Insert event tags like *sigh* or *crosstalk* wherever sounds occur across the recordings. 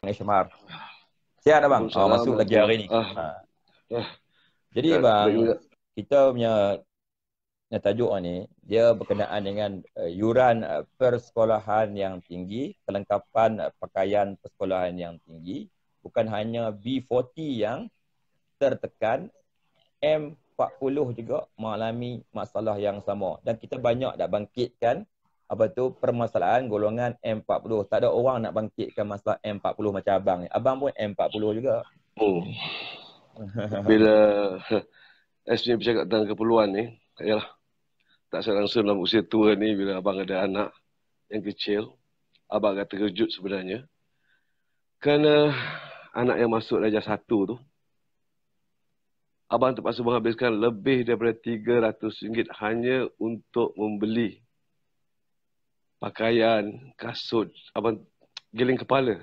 Malaysia Mar. Sihat dah bang? Oh, masuk lagi hari ni. Ah. Ha. Ah. Jadi ah. bang, kita punya, punya tajuk ni, dia berkenaan dengan uh, yuran uh, persekolahan yang tinggi, kelengkapan uh, pakaian persekolahan yang tinggi, bukan hanya B40 yang tertekan, M40 juga mengalami masalah yang sama. Dan kita banyak dah bangkitkan apa tu permasalahan golongan M40. Tak ada orang nak bangkitkan masalah M40 macam abang ni. Abang pun M40 juga. Hmm. *laughs* Bila SJ bercakap tentang keperluan ni, ayalah. Tak saya langsung dalam usia tua ni bila abang ada anak yang kecil, abang agak terkejut sebenarnya. Kerana anak yang masuk darjah satu tu, abang terpaksa menghabiskan lebih daripada RM300 hanya untuk membeli pakaian, kasut, abang geling kepala.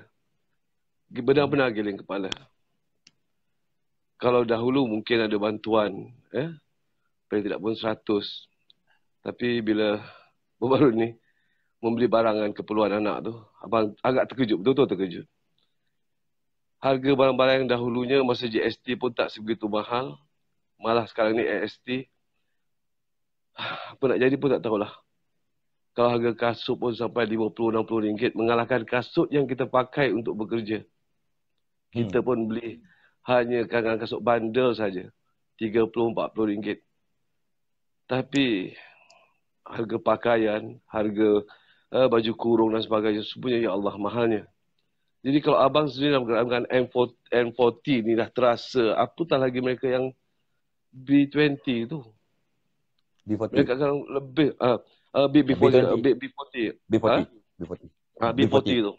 Benar-benar geling kepala. Kalau dahulu mungkin ada bantuan, eh, paling tidak pun seratus. Tapi bila *laughs* baru ni, membeli barangan keperluan anak tu, abang agak terkejut, betul-betul terkejut. Harga barang-barang yang dahulunya masa GST pun tak sebegitu mahal. Malah sekarang ni AST. *sighs* Apa nak jadi pun tak tahulah kalau harga kasut pun sampai 50-60 ringgit, mengalahkan kasut yang kita pakai untuk bekerja. Kita hmm. pun beli hanya kadang kasut bandel saja, 30-40 ringgit. Tapi harga pakaian, harga uh, baju kurung dan sebagainya, semuanya ya Allah mahalnya. Jadi kalau abang sendiri dalam keadaan M40, ni dah terasa, Apa tak lagi mereka yang B20 tu. B40. Mereka akan lebih, uh, a bit b a bit before before before ah B40 tu.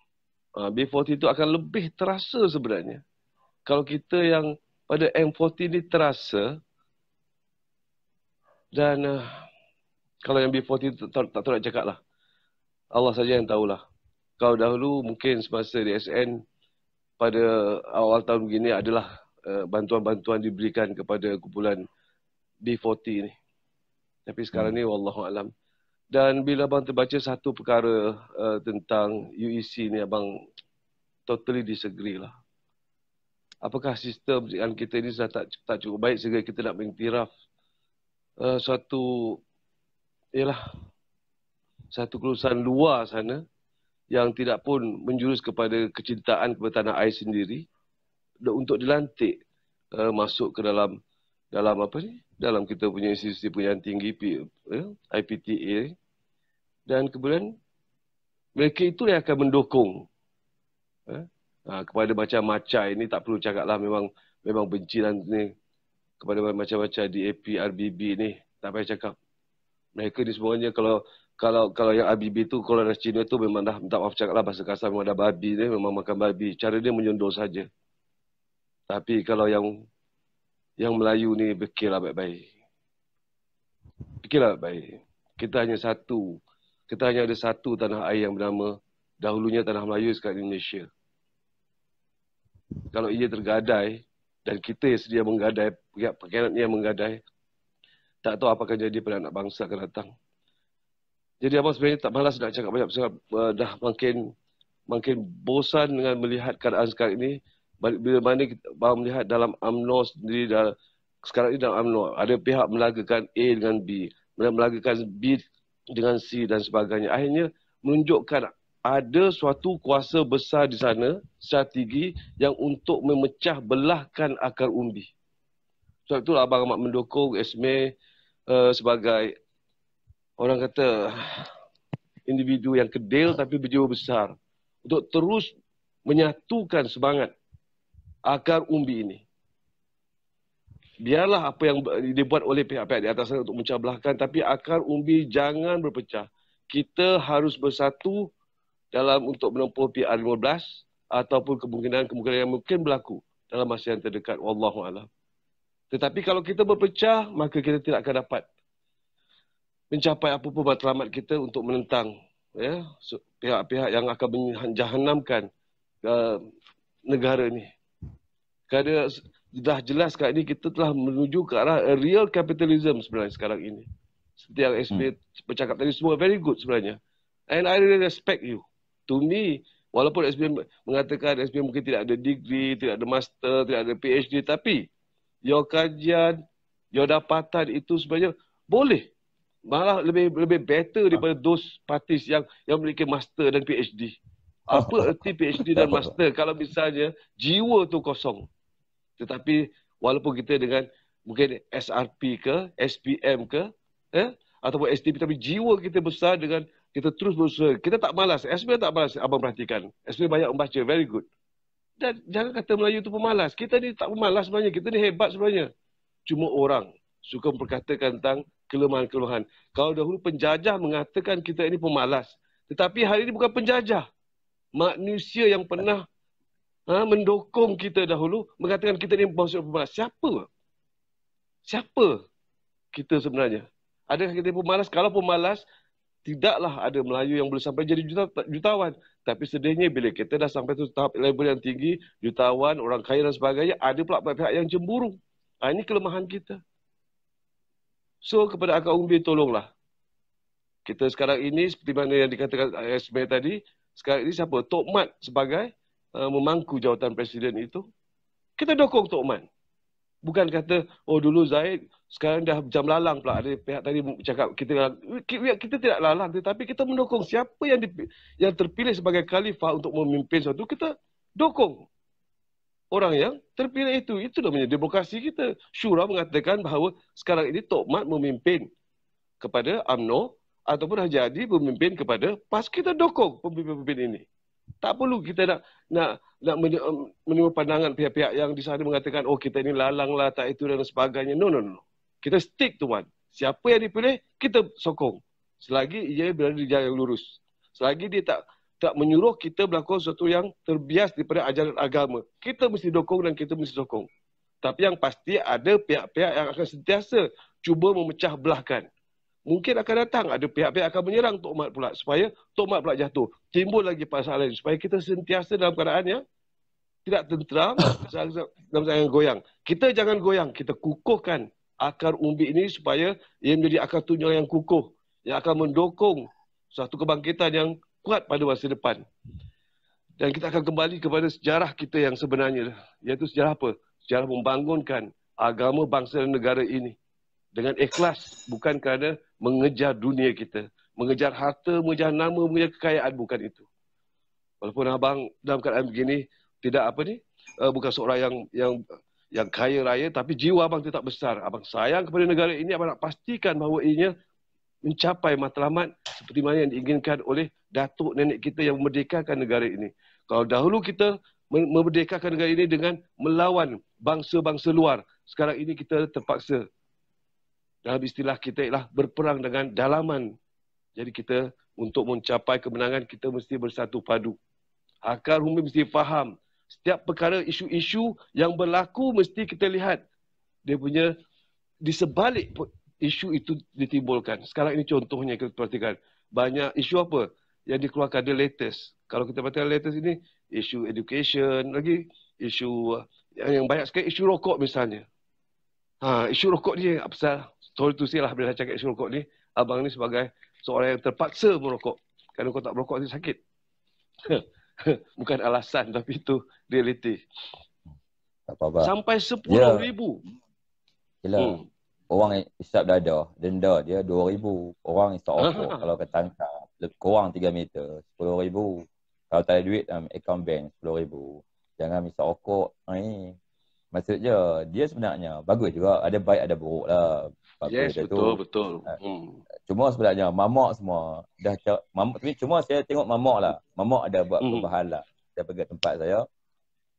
Ah B40 tu akan lebih terasa sebenarnya. Kalau kita yang pada M40 ni terasa dan uh, kalau yang B40 tu tak tak nak cakap lah. Allah saja yang tahulah. Kalau dahulu mungkin semasa di SN pada awal tahun begini adalah uh, bantuan-bantuan diberikan kepada kumpulan B40 ni. Tapi sekarang hmm. ni wallahu alam. Dan bila abang terbaca satu perkara uh, tentang UEC ni abang totally disagree lah. Apakah sistem yang kita ni sudah tak, tak cukup baik sehingga kita nak mengiktiraf uh, suatu ialah satu kelulusan luar sana yang tidak pun menjurus kepada kecintaan kepada tanah air sendiri untuk dilantik uh, masuk ke dalam dalam apa ni dalam kita punya institusi penyiaran tinggi IP, eh, IPTA dan kemudian mereka itu yang akan mendukung eh, ha, kepada macam-macam ini tak perlu cakap lah memang memang benci dan lah ni kepada macam-macam di RBB ni tak payah cakap mereka ni semuanya kalau kalau kalau yang ABB tu kalau dah Cina tu memang dah tak maaf cakap lah bahasa kasar memang dah babi ni memang makan babi cara dia menyundul saja tapi kalau yang yang Melayu ni fikirlah baik-baik. Fikirlah baik-baik. Kita hanya satu. Kita hanya ada satu tanah air yang bernama dahulunya tanah Melayu sekarang Malaysia. Kalau ia tergadai dan kita yang sedia menggadai, pihak perkenatnya yang menggadai, tak tahu apa akan jadi pada anak bangsa akan datang. Jadi abang sebenarnya tak malas nak cakap banyak sebab uh, dah makin makin bosan dengan melihat keadaan sekarang ini balik bila mana kita baru melihat dalam amno sendiri dalam sekarang ini dalam amno ada pihak melagakan A dengan B melagakan B dengan C dan sebagainya akhirnya menunjukkan ada suatu kuasa besar di sana strategi yang untuk memecah belahkan akar umbi sebab itulah Abang Ahmad mendukung Esme uh, sebagai orang kata individu yang kedil tapi berjiwa besar untuk terus menyatukan semangat akar umbi ini. Biarlah apa yang dibuat oleh pihak-pihak di atas sana untuk mencabar tapi akar umbi jangan berpecah. Kita harus bersatu dalam untuk menempuh PR15 ataupun kemungkinan-kemungkinan yang mungkin berlaku dalam masa yang terdekat. Wallahualam. Tetapi kalau kita berpecah, maka kita tidak akan dapat mencapai apa-apa matlamat kita untuk menentang ya, pihak-pihak yang akan menjahannamkan uh, negara ini kerana dah jelas kat ini kita telah menuju ke arah eh, real capitalism sebenarnya sekarang ini. Seperti yang SP hmm. bercakap tadi semua very good sebenarnya. And I really respect you. To me, walaupun SP mengatakan SP mungkin tidak ada degree, tidak ada master, tidak ada PhD tapi your kajian, your dapatan itu sebenarnya boleh malah lebih lebih better ah. daripada those parties yang yang memiliki master dan PhD. Ah. Apa erti PhD dan *laughs* master kalau misalnya jiwa tu kosong? Tetapi walaupun kita dengan mungkin SRP ke, SPM ke, eh, ataupun STP, tapi jiwa kita besar dengan kita terus berusaha. Kita tak malas. SPM tak malas, abang perhatikan. SPM banyak membaca, very good. Dan jangan kata Melayu tu pemalas. Kita ni tak pemalas sebenarnya. Kita ni hebat sebenarnya. Cuma orang suka memperkatakan tentang kelemahan-kelemahan. Kalau dahulu penjajah mengatakan kita ini pemalas. Tetapi hari ini bukan penjajah. Manusia yang pernah ha, mendukung kita dahulu, mengatakan kita ni bangsa pemalas. Siapa? Siapa kita sebenarnya? Adakah kita pemalas? Kalau pemalas, tidaklah ada Melayu yang boleh sampai jadi juta, jutawan. Tapi sedihnya bila kita dah sampai tu tahap level yang tinggi, jutawan, orang kaya dan sebagainya, ada pula pihak yang cemburu. Ha, ini kelemahan kita. So kepada Akak Umbi tolonglah. Kita sekarang ini seperti mana yang dikatakan SB tadi, sekarang ini siapa? Tok Mat sebagai Uh, memangku jawatan presiden itu, kita dokong Tok Man. Bukan kata, oh dulu Zaid, sekarang dah jam lalang pula. Ada pihak tadi cakap, kita kita, kita tidak lalang. Tetapi kita mendukung siapa yang, dip, yang terpilih sebagai khalifah untuk memimpin suatu, kita dukung orang yang terpilih itu. Itu namanya demokrasi kita. Syura mengatakan bahawa sekarang ini Tok Mat memimpin kepada UMNO ataupun Haji Adi memimpin kepada PAS. Kita dukung pemimpin-pemimpin ini. Tak perlu kita nak nak nak um, menerima pandangan pihak-pihak yang di sana mengatakan oh kita ini lalang lah tak itu dan sebagainya. No no no. Kita stick to one. Siapa yang dipilih kita sokong. Selagi ia berada di jalan yang lurus. Selagi dia tak tak menyuruh kita melakukan sesuatu yang terbias daripada ajaran agama. Kita mesti dukung dan kita mesti sokong. Tapi yang pasti ada pihak-pihak yang akan sentiasa cuba memecah belahkan mungkin akan datang ada pihak-pihak akan menyerang tokmat pula supaya tokmat pula jatuh timbul lagi pasal lain supaya kita sentiasa dalam keadaan yang tidak tenteram *coughs* dalam keadaan goyang kita jangan goyang kita kukuhkan akar umbi ini supaya ia menjadi akar tunjang yang kukuh yang akan mendukung satu kebangkitan yang kuat pada masa depan dan kita akan kembali kepada sejarah kita yang sebenarnya iaitu sejarah apa sejarah membangunkan agama bangsa dan negara ini dengan ikhlas bukan kerana mengejar dunia kita mengejar harta mengejar nama mengejar kekayaan bukan itu walaupun abang dalam keadaan begini tidak apa ni uh, bukan seorang yang yang yang kaya raya tapi jiwa abang tetap besar abang sayang kepada negara ini abang nak pastikan bahawa ianya mencapai matlamat seperti mana yang diinginkan oleh datuk nenek kita yang memerdekakan negara ini kalau dahulu kita memerdekakan negara ini dengan melawan bangsa-bangsa luar sekarang ini kita terpaksa dalam istilah kita ialah berperang dengan dalaman. Jadi kita untuk mencapai kemenangan kita mesti bersatu padu. Akar umum mesti faham. Setiap perkara isu-isu yang berlaku mesti kita lihat. Dia punya di sebalik isu itu ditimbulkan. Sekarang ini contohnya kita perhatikan. Banyak isu apa? Yang dikeluarkan the latest. Kalau kita perhatikan latest ini, isu education lagi, isu yang banyak sekali, isu rokok misalnya. Ha, isu rokok ni apa salah? Sorry to say lah bila cakap isu rokok ni. Abang ni sebagai seorang yang terpaksa merokok. Kalau kau tak merokok, dia sakit. *laughs* Bukan alasan, tapi itu realiti. Tak apa-apa. Sampai RM10,000. Yeah. Yelah. Hmm. Orang isap dada, denda dia RM2,000. Orang isap ah. rokok kalau ketangkap. Kurang 3 meter, RM10,000. Kalau tak ada duit, um, account bank RM10,000. Jangan isap rokok. Ni. Maksudnya, dia sebenarnya bagus juga. Ada baik, ada buruk lah. Pak yes, betul, tu. betul. Eh, hmm. Cuma sebenarnya mamak semua dah mamak tapi cuma saya tengok mamak lah. Mamak ada buat hmm. perubahan lah. Saya pergi tempat saya.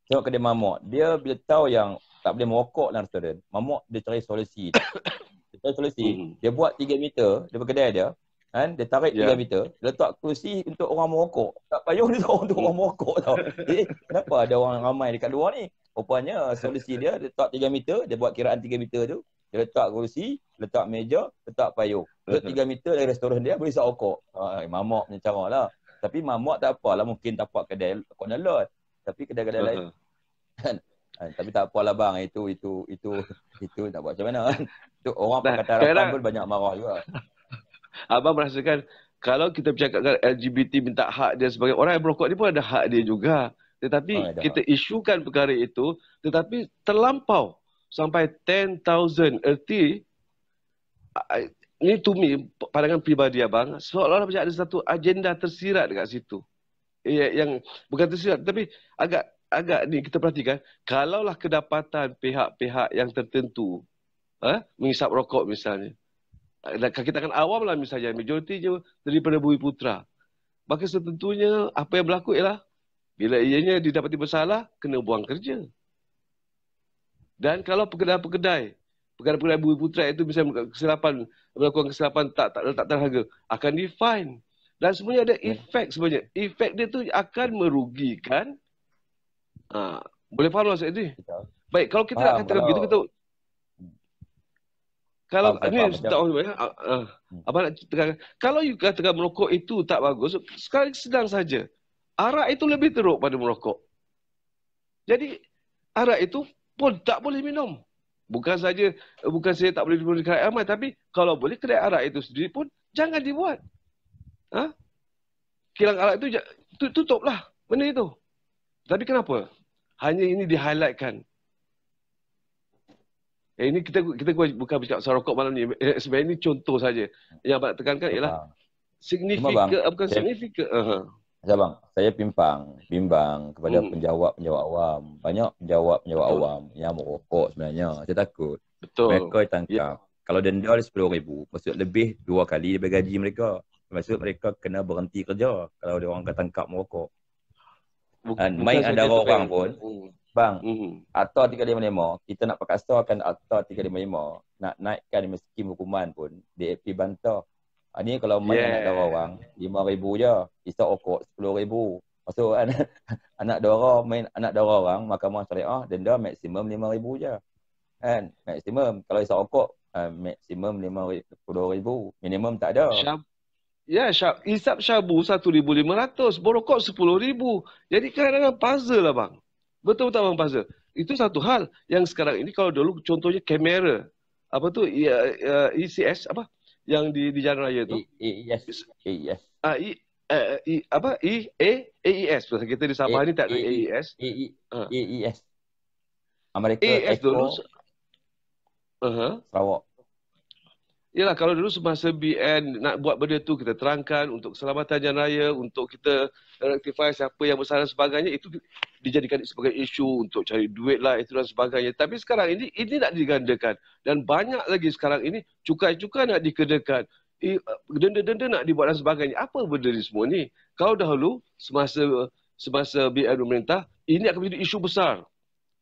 Tengok kedai mamak. Dia bila tahu yang tak boleh merokok dalam restoran. Mamak dia cari solusi. *coughs* dia cari solusi. Hmm. Dia buat 3 meter dari kedai dia. Kan? Dia tarik yeah. 3 meter. Dia letak kerusi untuk orang merokok. Tak payah dia tahu untuk hmm. orang merokok tau. *laughs* eh, kenapa ada orang ramai dekat luar ni? Rupanya solusi dia, dia letak 3 meter. Dia buat kiraan 3 meter tu dia letak kerusi, letak meja, letak payung. Letak tiga meter dari restoran dia, boleh sokok. Ha, eh, mamak punya cara lah. Tapi mamak tak apa lah. mungkin tak tapak kedai kona lot. Lah. Tapi kedai-kedai lain. Kan? Ha, tapi tak apa lah bang, itu, itu, itu, itu tak buat macam mana. *laughs* Itu orang nah, kata harapan pun banyak marah juga. *laughs* Abang merasakan, kalau kita bercakapkan LGBT minta hak dia sebagai orang yang merokok, dia pun ada hak dia juga. Tetapi oh, kita isukan perkara itu, tetapi terlampau sampai 10,000 erti ini to me pandangan pribadi abang seolah-olah macam ada satu agenda tersirat dekat situ eh, yang bukan tersirat tapi agak agak ni kita perhatikan kalaulah kedapatan pihak-pihak yang tertentu eh, mengisap rokok misalnya kalau kita akan awam lah misalnya majoriti je daripada bumi putra maka setentunya apa yang berlaku ialah bila ianya didapati bersalah kena buang kerja dan kalau pekedai-pekedai, pekedai-pekedai bumi putra itu bisa kesilapan, melakukan kesilapan tak tak letak harga, akan di-fine. Dan semuanya ada ya. efek sebenarnya. Efek dia tu akan merugikan. Ha, boleh faham lah Ustaz Baik, kalau kita faham, nak kata begitu, kita... Kalau ini tak faham. Ya? apa nak tegakkan? Kalau you katakan merokok itu tak bagus, Sekali sedang saja. Arak itu lebih teruk pada merokok. Jadi, arak itu pun tak boleh minum. Bukan saja bukan saya tak boleh minum di kedai amal tapi kalau boleh kedai arak itu sendiri pun jangan dibuat. Ha? Kilang arak itu tutuplah benda itu. Tapi kenapa? Hanya ini di highlightkan. Eh, ini kita kita bukan bercakap pasal rokok malam ni. Eh, sebenarnya ini contoh saja. Yang abang nak tekankan ialah signifikan bukan signifikan. Uh-huh bang, saya pimpang, bimbang kepada hmm. penjawab-penjawab awam. Banyak penjawab-penjawab awam yang merokok sebenarnya. Saya takut. Betul. Mereka ditangkap. Yeah. Kalau denda rm ribu, maksud lebih dua kali daripada gaji mereka. Maksud mereka kena berhenti kerja kalau dia orang akan tangkap merokok. Dan Buk- main ada orang kan. pun, hmm. bang, hmm. Atta 355, kita nak perkasakan Atta 355, nak naikkan meskipun hukuman pun, DAP bantah. Ha, ni kalau main yeah. anak dua orang, lima ribu je. Isak okok, sepuluh ribu. Maksud *laughs* kan, anak dua main anak dua orang, mahkamah syariah, ah, denda maksimum lima ribu je. Kan, maksimum. Kalau isak okok, uh, ah, maksimum lima ribu sepuluh ribu. Minimum tak ada. Syab- ya, syab, isap syabu satu ribu lima ratus. Borokok sepuluh ribu. Jadi kadang-kadang puzzle lah bang. Betul-betul bang puzzle. Itu satu hal yang sekarang ini kalau dulu contohnya kamera. Apa tu, ya, ya, ECS, apa? yang di di jalan raya tu. E E S. I E S. Ah uh, E uh, E E A A S. Pasal kita di Sabah ini e, tak ada A E S. I E A E S. E, e, ah. Amerika A-E-S Dulu. Uh-huh. Sarawak. Yalah kalau dulu semasa BN nak buat benda tu kita terangkan untuk keselamatan jalan raya, untuk kita rectify siapa yang bersalah sebagainya itu dijadikan sebagai isu untuk cari duit lah itu dan sebagainya. Tapi sekarang ini ini nak digandakan dan banyak lagi sekarang ini cukai-cukai nak dikedekan. Denda-denda nak dibuat dan sebagainya. Apa benda ni semua ni? Kalau dahulu semasa semasa BN pemerintah ini akan menjadi isu besar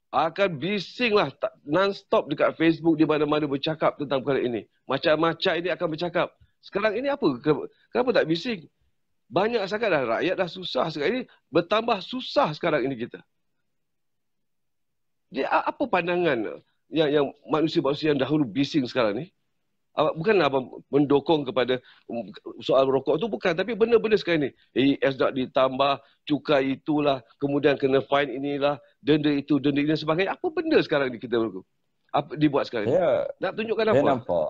akan bisinglah non-stop dekat Facebook di mana-mana bercakap tentang perkara ini. Macam-macam ini akan bercakap. Sekarang ini apa? Kenapa, kenapa tak bising? Banyak sangat dah rakyat dah susah sekarang ini. Bertambah susah sekarang ini kita. Jadi apa pandangan yang, yang manusia-manusia yang dahulu bising sekarang ni? Bukan abang mendokong kepada um, soal rokok tu bukan. Tapi benda-benda sekarang ni. AES nak ditambah, cukai itulah, kemudian kena fine inilah denda itu, denda ini dan sebagainya. Apa benda sekarang ni kita apa dibuat sekarang ni? Yeah. Nak tunjukkan apa? Saya nampak.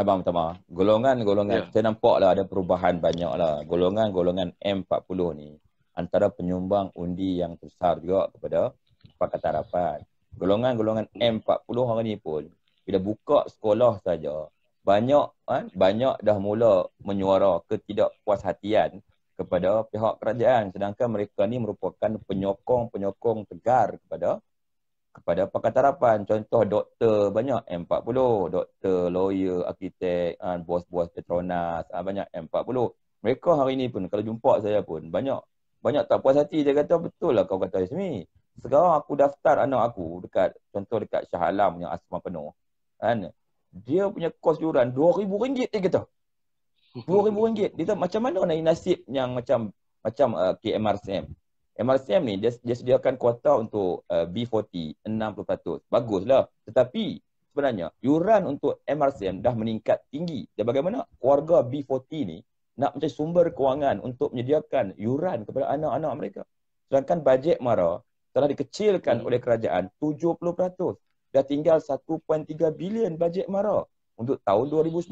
Abang minta Golongan-golongan, yeah. saya nampak lah ada perubahan banyak lah. Golongan-golongan M40 ni antara penyumbang undi yang besar juga kepada Pakatan Harapan. Golongan-golongan M40 orang ni pun bila buka sekolah saja banyak kan, banyak dah mula menyuara ketidakpuas hatian kepada pihak kerajaan sedangkan mereka ni merupakan penyokong-penyokong tegar kepada kepada pakatan harapan contoh doktor banyak M40 doktor lawyer arkitek kan, bos-bos Petronas ah, banyak M40 mereka hari ni pun kalau jumpa saya pun banyak banyak tak puas hati dia kata betul lah kau kata Ismi sekarang aku daftar anak aku dekat contoh dekat Shah Alam yang asma penuh kan dia punya kos yuran rm ringgit. dia kata RM10,000. Dia tahu macam mana nak nasib yang macam macam uh, KMRSM. MRSM ni dia, dia sediakan kuota untuk uh, B40 60%. Baguslah. Tetapi sebenarnya yuran untuk MRSM dah meningkat tinggi. Dan bagaimana warga B40 ni nak mencari sumber kewangan untuk menyediakan yuran kepada anak-anak mereka. Sedangkan bajet MARA telah dikecilkan hmm. oleh kerajaan 70%. Dah tinggal 1.3 bilion bajet MARA untuk tahun 2019.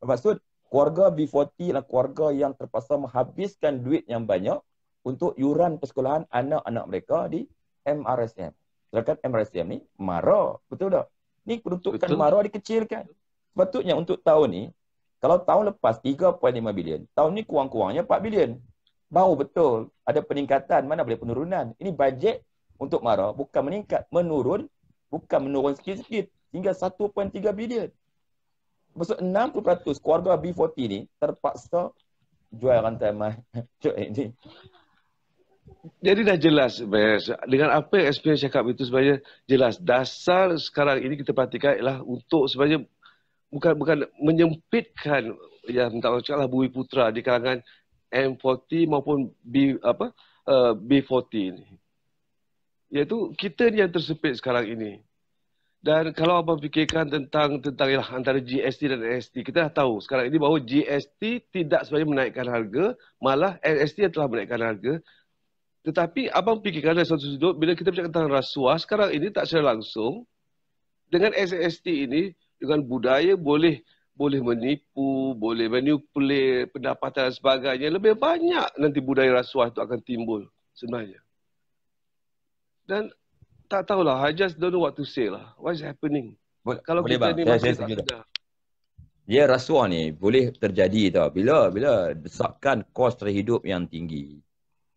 Maksud keluarga B40 adalah keluarga yang terpaksa menghabiskan duit yang banyak untuk yuran persekolahan anak-anak mereka di MRSM. Sedangkan MRSM ni mara. Betul tak? Ni peruntukan mara dikecilkan. Sepatutnya untuk tahun ni, kalau tahun lepas 3.5 bilion, tahun ni kurang-kurangnya 4 bilion. Bau betul ada peningkatan, mana boleh penurunan. Ini bajet untuk mara bukan meningkat, menurun, bukan menurun sikit-sikit. Hingga 1.3 bilion. Maksud 60% keluarga B40 ni terpaksa jual rantai mai ini. *laughs* Eh, Jadi dah jelas dengan apa yang SPM cakap itu sebenarnya jelas dasar sekarang ini kita perhatikan ialah untuk sebenarnya bukan bukan menyempitkan ya minta tahu cakaplah bumi putra di kalangan M40 maupun B apa uh, eh, B40 ini. Iaitu kita ni yang tersempit sekarang ini. Dan kalau abang fikirkan tentang tentang ialah antara GST dan NST, kita dah tahu sekarang ini bahawa GST tidak sebenarnya menaikkan harga, malah NST yang telah menaikkan harga. Tetapi abang fikirkan dari satu sudut, bila kita bercakap tentang rasuah, sekarang ini tak secara langsung, dengan SST ini, dengan budaya boleh boleh menipu, boleh manipulate pendapatan dan sebagainya, lebih banyak nanti budaya rasuah itu akan timbul sebenarnya. Dan tak tahu lah. I just don't know what to say lah. What is happening? Bo- Kalau boleh kita ni ya, masih tak sedar. Ya rasuah ni boleh terjadi tau. Bila bila desakan kos terhidup yang tinggi.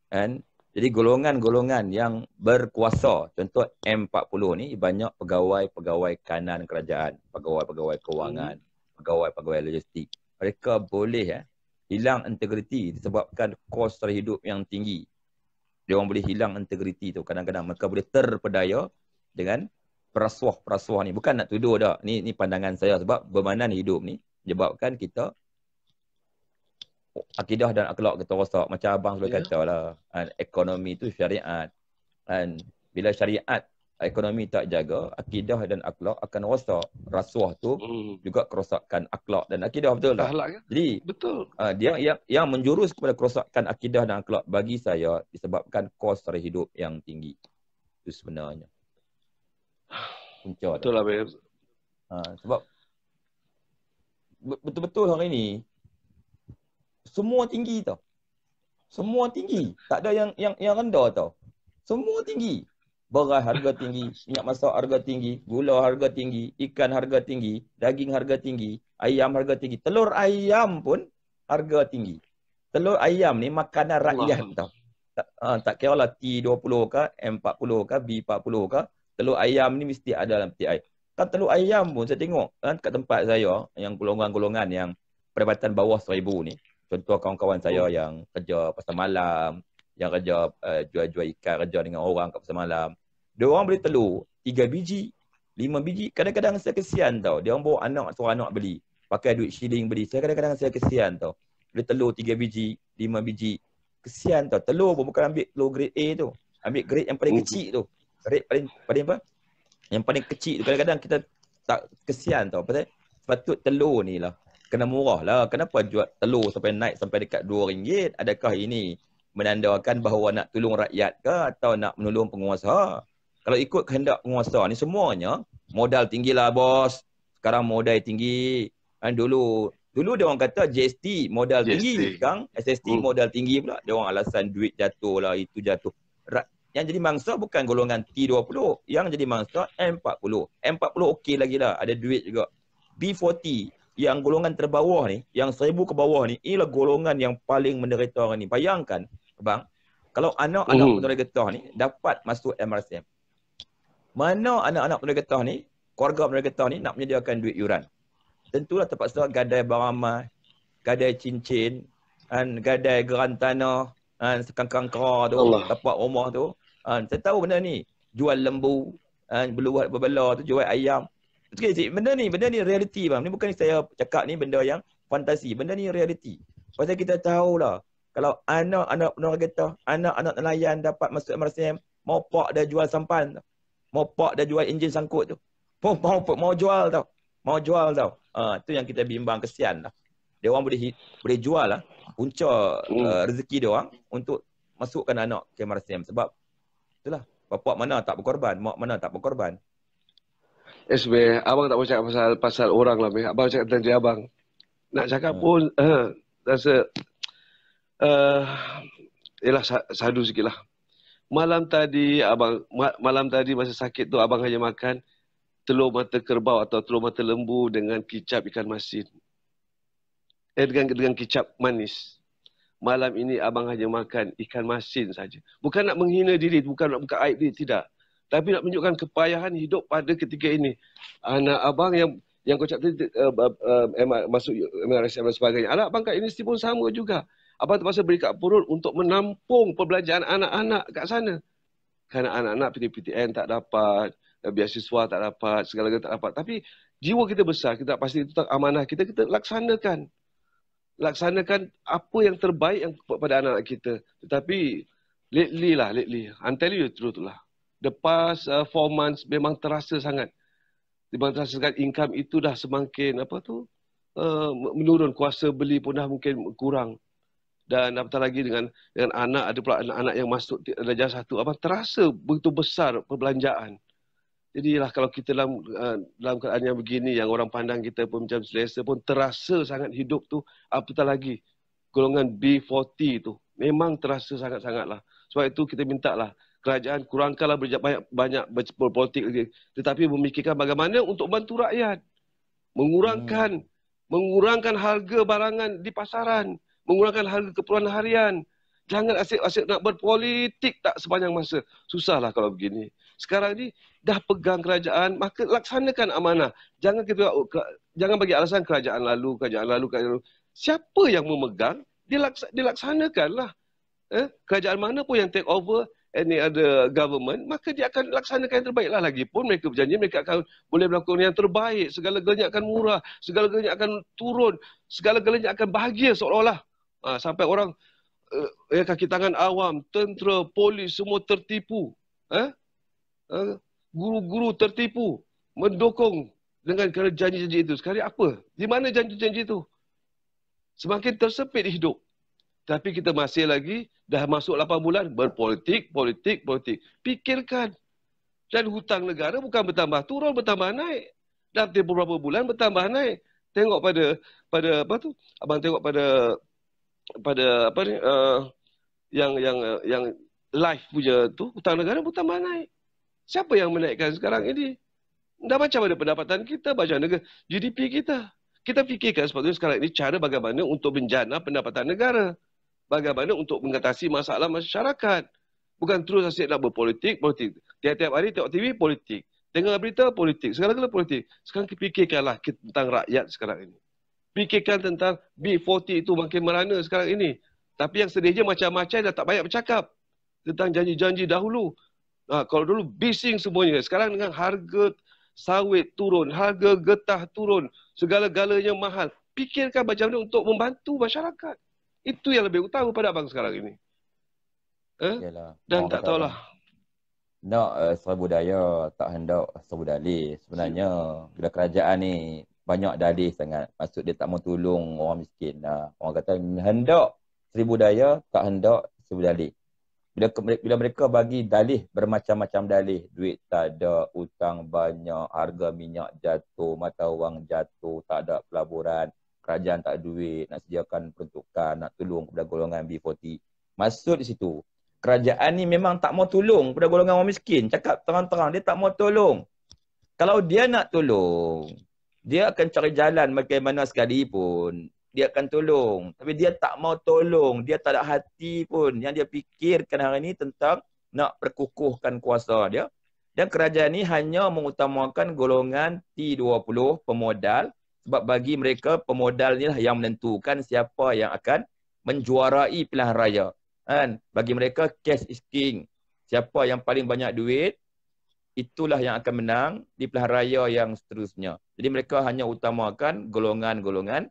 Kan? Jadi golongan-golongan yang berkuasa, contoh M40 ni banyak pegawai-pegawai kanan kerajaan, pegawai-pegawai kewangan, hmm. pegawai-pegawai logistik. Mereka boleh eh, hilang integriti disebabkan kos terhidup yang tinggi dia orang boleh hilang integriti tu. Kadang-kadang mereka boleh terpedaya dengan perasuah-perasuah ni. Bukan nak tuduh dah. Ni, ni pandangan saya sebab bermanan hidup ni menyebabkan kita akidah dan akhlak kita rosak. Macam abang sudah yeah. kata lah. Ah, ekonomi tu syariat. Dan bila syariat ekonomi tak jaga, akidah dan akhlak akan rosak. Rasuah tu hmm. juga kerosakan akhlak dan akidah betul tak? Ahlak, ya? Jadi betul. Uh, dia yang yang menjurus kepada kerosakan akidah dan akhlak bagi saya disebabkan kos sara hidup yang tinggi. Itu sebenarnya. betul lah, Bayam. Uh, sebab betul-betul hari ini semua tinggi tau. Semua tinggi. Tak ada yang yang yang rendah tau. Semua tinggi. Beras harga tinggi, minyak masak harga tinggi, gula harga tinggi, ikan harga tinggi, daging harga tinggi, ayam harga tinggi. Telur ayam pun harga tinggi. Telur ayam ni makanan rakyat Allah. tau. Tak, ha, tak kira lah T20 ke, M40 ke, B40 ke. Telur ayam ni mesti ada dalam peti air. Kan telur ayam pun saya tengok kan kat tempat saya yang golongan-golongan yang perabatan bawah RM1,000 ni. Contoh kawan-kawan saya oh. yang kerja pasal malam, yang kerja uh, jual-jual ikan, kerja dengan orang kat pasal malam dia orang beli telur, tiga biji, lima biji. Kadang-kadang saya kesian tau. Dia orang bawa anak, suruh anak beli. Pakai duit shilling beli. Saya kadang-kadang saya kesian tau. Beli telur tiga biji, lima biji. Kesian tau. Telur pun bukan ambil telur grade A tu. Ambil grade yang paling oh. kecil tu. Grade paling, paling apa? Yang paling kecil tu. Kadang-kadang kita tak kesian tau. Pasal sepatut telur ni lah. Kena murah lah. Kenapa jual telur sampai naik sampai dekat dua ringgit. Adakah ini menandakan bahawa nak tolong rakyat ke atau nak menolong penguasa? Ha? kalau ikut kehendak penguasa ni semuanya modal tinggi lah bos. Sekarang modal tinggi. Kan dulu dulu dia orang kata GST modal GST. tinggi kan SST uh. Hmm. modal tinggi pula. Dia orang alasan duit jatuh lah itu jatuh. Yang jadi mangsa bukan golongan T20, yang jadi mangsa M40. M40 okey lagi lah, ada duit juga. B40 yang golongan terbawah ni, yang seribu ke bawah ni, inilah golongan yang paling menderita orang ni. Bayangkan, bang, kalau anak-anak uh. Mm. getah ni dapat masuk MRSM, mana anak-anak pendekatan ni, keluarga pendekatan ni nak menyediakan duit yuran. Tentulah tempat setelah gadai barama, gadai cincin, dan gadai geran tanah, dan sekangkang kera tu, Allah. tapak rumah tu. Dan saya tahu benda ni, jual lembu, dan beluat berbelah tu, jual ayam. Okay, benda ni, benda ni realiti bang. Ini bukan saya cakap ni benda yang fantasi. Benda ni realiti. Pasal kita tahulah, kalau anak-anak penerang kita, anak-anak nelayan dapat masuk MRSM, mau pak dia jual sampan. Mau pak dah jual enjin sangkut tu. mau mau mau jual tau. Mau jual tau. Itu ha, uh, yang kita bimbang kesian lah. Dia orang boleh boleh jual lah punca hmm. uh, rezeki dia orang untuk masukkan anak ke Marsem sebab itulah bapa mana tak berkorban, mak mana tak berkorban. Eh, SB, abang tak boleh cakap pasal pasal orang lah. Meh. Abang cakap tentang abang. Nak cakap hmm. pun uh, rasa uh, yelah sadu sikit lah malam tadi abang malam tadi masa sakit tu abang hanya makan telur mata kerbau atau telur mata lembu dengan kicap ikan masin. Eh, dengan, dengan kicap manis. Malam ini abang hanya makan ikan masin saja. Bukan nak menghina diri, bukan nak buka aib diri, tidak. Tapi nak menunjukkan kepayahan hidup pada ketika ini. Anak abang yang yang kau cakap tadi, uh, uh, uh, masuk MRSM dan sebagainya. Anak abang kat universiti pun sama juga. Abang terpaksa beri kad purun untuk menampung perbelanjaan anak-anak kat sana. Kerana anak-anak PTPTN tak dapat, eh, beasiswa tak dapat, segala-galanya tak dapat. Tapi jiwa kita besar, kita pasti itu tak amanah kita, kita laksanakan. Laksanakan apa yang terbaik yang kepada anak-anak kita. Tetapi lately lah, lately. I'm telling you the truth lah. The past uh, four months memang terasa sangat. Memang terasa sangat income itu dah semakin apa tu, uh, menurun kuasa beli pun dah mungkin kurang dan apatah lagi dengan dengan anak ada pula anak-anak yang masuk di darjah satu apa terasa begitu besar perbelanjaan jadi lah kalau kita dalam eh, dalam keadaan yang begini yang orang pandang kita pun macam selesa pun terasa sangat hidup tu apatah lagi golongan B40 tu memang terasa sangat-sangatlah sebab itu kita minta lah kerajaan kurangkanlah banyak banyak berpolitik lagi tetapi memikirkan bagaimana untuk bantu rakyat mengurangkan hmm. mengurangkan harga barangan di pasaran mengurangkan harga keperluan harian. Jangan asyik-asyik nak berpolitik tak sepanjang masa. Susahlah kalau begini. Sekarang ni dah pegang kerajaan, maka laksanakan amanah. Jangan kita oh, ke, jangan bagi alasan kerajaan lalu, kerajaan lalu, kerajaan lalu. Siapa yang memegang, dilaksa, dilaksanakanlah. Eh? Kerajaan mana pun yang take over any other government, maka dia akan laksanakan yang terbaiklah. Lagipun mereka berjanji mereka akan boleh melakukan yang terbaik. Segala galanya akan murah, segala galanya akan turun, segala galanya akan bahagia seolah-olah Ha, sampai orang uh, eh, kaki tangan awam, tentera, polis semua tertipu. Eh? Ha? Uh, guru-guru tertipu mendukung dengan kerana janji-janji itu. Sekarang apa? Di mana janji-janji itu? Semakin tersepit hidup. Tapi kita masih lagi dah masuk 8 bulan berpolitik, politik, politik. Pikirkan. Dan hutang negara bukan bertambah turun, bertambah naik. Dalam tempoh beberapa bulan bertambah naik. Tengok pada pada apa tu? Abang tengok pada pada apa ni uh, yang yang eh, yang live punya tu hutang negara bertambah naik. Siapa yang menaikkan sekarang ini? Dah macam mana pendapatan kita, bajet negara, GDP kita. Kita fikirkan sepatutnya sekarang ini cara bagaimana untuk menjana pendapatan negara. Bagaimana untuk mengatasi masalah masyarakat. Bukan terus asyik nak berpolitik, politik. Tiap-tiap hari tengok TV, politik. Tengok berita, politik. Sekarang kena politik. Sekarang kita fikirkanlah tentang rakyat sekarang ini fikirkan tentang B40 itu makin merana sekarang ini. Tapi yang sedihnya macam-macam dah tak banyak bercakap tentang janji-janji dahulu. Ha, kalau dulu bising semuanya. Sekarang dengan harga sawit turun, harga getah turun, segala-galanya mahal. Fikirkan macam mana untuk membantu masyarakat. Itu yang lebih utama pada abang sekarang ini. Eh? Dan oh, tak tahulah. Nak uh, eh, serbu daya, tak hendak serbu dalih. Sebenarnya, bila kerajaan ni banyak dalih sangat. Maksud dia tak mau tolong orang miskin. Uh, orang kata hendak seribu daya, tak hendak seribu dalih. Bila, bila mereka bagi dalih, bermacam-macam dalih. Duit tak ada, hutang banyak, harga minyak jatuh, mata wang jatuh, tak ada pelaburan, kerajaan tak duit, nak sediakan peruntukan, nak tolong kepada golongan B40. Maksud di situ, kerajaan ni memang tak mau tolong kepada golongan orang miskin. Cakap terang-terang, dia tak mau tolong. Kalau dia nak tolong, dia akan cari jalan bagaimana sekalipun dia akan tolong tapi dia tak mau tolong dia tak ada hati pun yang dia fikirkan hari ini tentang nak perkukuhkan kuasa dia dan kerajaan ini hanya mengutamakan golongan T20 pemodal sebab bagi mereka pemodal ni lah yang menentukan siapa yang akan menjuarai pilihan raya kan bagi mereka cash is king siapa yang paling banyak duit itulah yang akan menang di pilihan raya yang seterusnya. Jadi mereka hanya utamakan golongan-golongan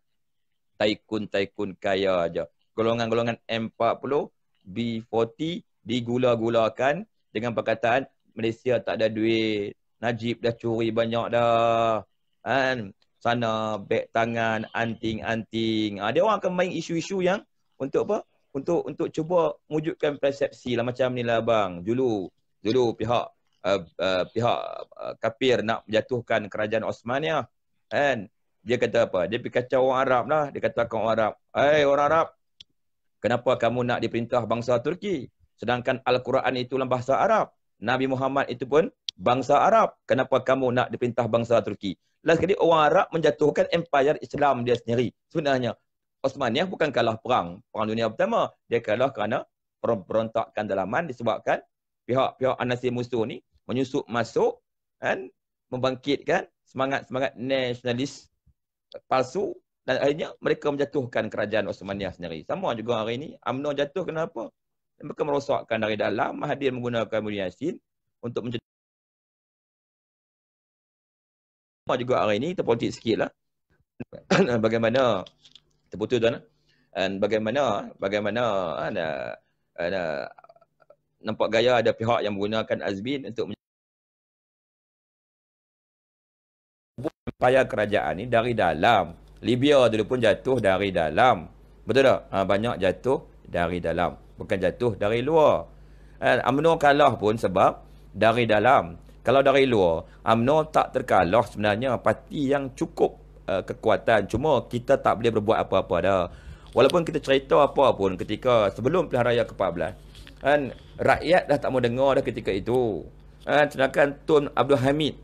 taikun-taikun kaya aja. Golongan-golongan M40, B40 digula-gulakan dengan perkataan Malaysia tak ada duit. Najib dah curi banyak dah. Kan? Sana beg tangan, anting-anting. Ada ah, dia orang akan main isu-isu yang untuk apa? Untuk untuk cuba wujudkan persepsi lah macam ni lah bang. Dulu, dulu pihak uh, uh, pihak uh, kapir nak menjatuhkan kerajaan Osmania. Kan? Dia kata apa? Dia pergi kacau orang Arab lah. Dia kata orang Arab. Hei orang Arab. Kenapa kamu nak diperintah bangsa Turki? Sedangkan Al-Quran itu dalam bahasa Arab. Nabi Muhammad itu pun bangsa Arab. Kenapa kamu nak diperintah bangsa Turki? Last kali orang Arab menjatuhkan empire Islam dia sendiri. Sebenarnya Osmaniyah bukan kalah perang. Perang dunia pertama. Dia kalah kerana perontakan dalaman disebabkan pihak-pihak anasir musuh ni menyusup masuk kan membangkitkan semangat-semangat nasionalis palsu dan akhirnya mereka menjatuhkan kerajaan Osmania sendiri. Sama juga hari ini UMNO jatuh kenapa? Mereka merosakkan dari dalam Mahathir menggunakan Muhyiddin Yassin untuk menjatuhkan Sama juga hari ini terpolitik sikitlah. *coughs* bagaimana terputus tuan? Dan bagaimana bagaimana ada ada nampak gaya ada pihak yang menggunakan azbin untuk upaya kerajaan ni dari dalam. Libya dulu pun jatuh dari dalam. Betul tak? Ha, banyak jatuh dari dalam. Bukan jatuh dari luar. Eh, UMNO kalah pun sebab dari dalam. Kalau dari luar, UMNO tak terkalah sebenarnya. Parti yang cukup uh, kekuatan. Cuma kita tak boleh berbuat apa-apa dah. Walaupun kita cerita apa pun ketika sebelum pilihan raya ke-14. Kan? Rakyat dah tak mau dengar dah ketika itu. Kan? Sedangkan Tun Abdul Hamid,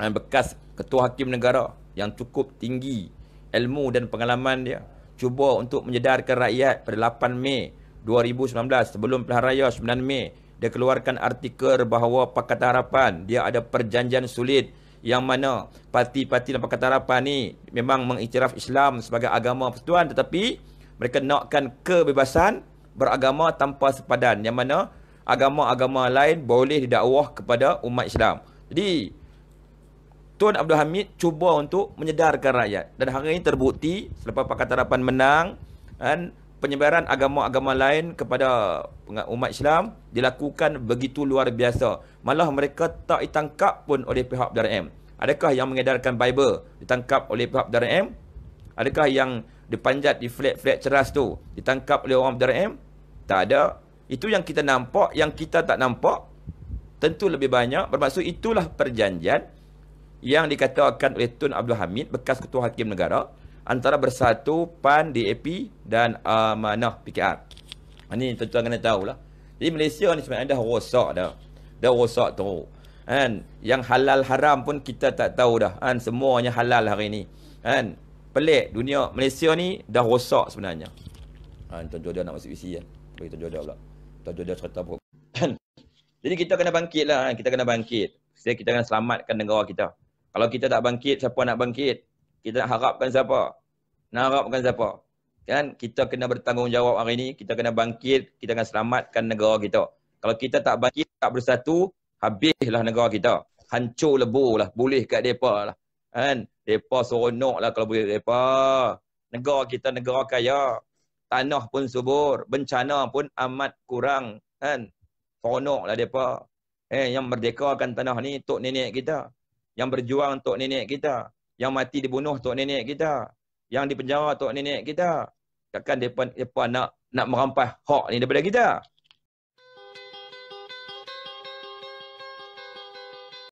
kan? bekas ketua hakim negara yang cukup tinggi ilmu dan pengalaman dia, cuba untuk menyedarkan rakyat pada 8 Mei 2019 sebelum pilihan raya 9 Mei dia keluarkan artikel bahawa Pakatan Harapan dia ada perjanjian sulit yang mana parti-parti dalam Pakatan Harapan ni memang mengiktiraf Islam sebagai agama persatuan tetapi mereka nakkan kebebasan beragama tanpa sepadan yang mana agama-agama lain boleh didakwah kepada umat Islam. Jadi Tuan Abdul Hamid cuba untuk menyedarkan rakyat dan hari ini terbukti selepas Pakatan Harapan menang dan penyebaran agama-agama lain kepada umat Islam dilakukan begitu luar biasa. Malah mereka tak ditangkap pun oleh pihak DRM. Adakah yang mengedarkan Bible ditangkap oleh pihak DRM? Adakah yang dipanjat di flat-flat ceras tu ditangkap oleh orang DRM? Tak ada. Itu yang kita nampak, yang kita tak nampak tentu lebih banyak. Bermaksud itulah perjanjian yang dikatakan oleh Tun Abdul Hamid bekas Ketua Hakim Negara antara Bersatu, PAN, DAP dan Amanah uh, PKR. Ini tuan-tuan kena lah Jadi Malaysia ni sebenarnya dah rosak dah. Dah rosak tu. Kan? Yang halal haram pun kita tak tahu dah. Kan? Semuanya halal hari ni. Kan? Pelik dunia Malaysia ni dah rosak sebenarnya. Kan? Tuan-tuan nak masuk isi kan. Ya? Bagi tajuk dia pula. Tajuk dia cerita pun. *coughs* Jadi kita kena bangkit lah. Ha. Kita kena bangkit. Jadi kita kena selamatkan negara kita. Kalau kita tak bangkit, siapa nak bangkit? Kita nak harapkan siapa? Nak harapkan siapa? Kan? Kita kena bertanggungjawab hari ni. Kita kena bangkit. Kita kena selamatkan negara kita. Kalau kita tak bangkit, tak bersatu, habislah negara kita. Hancur lebur lah. Boleh kat mereka lah. Kan? Mereka seronok lah kalau boleh mereka. Negara kita negara kaya tanah pun subur, bencana pun amat kurang kan. Seronok lah mereka. Eh, yang merdekakan tanah ni Tok Nenek kita. Yang berjuang Tok Nenek kita. Yang mati dibunuh Tok Nenek kita. Yang dipenjara Tok Nenek kita. Takkan mereka, mereka nak nak merampas hak ni daripada kita.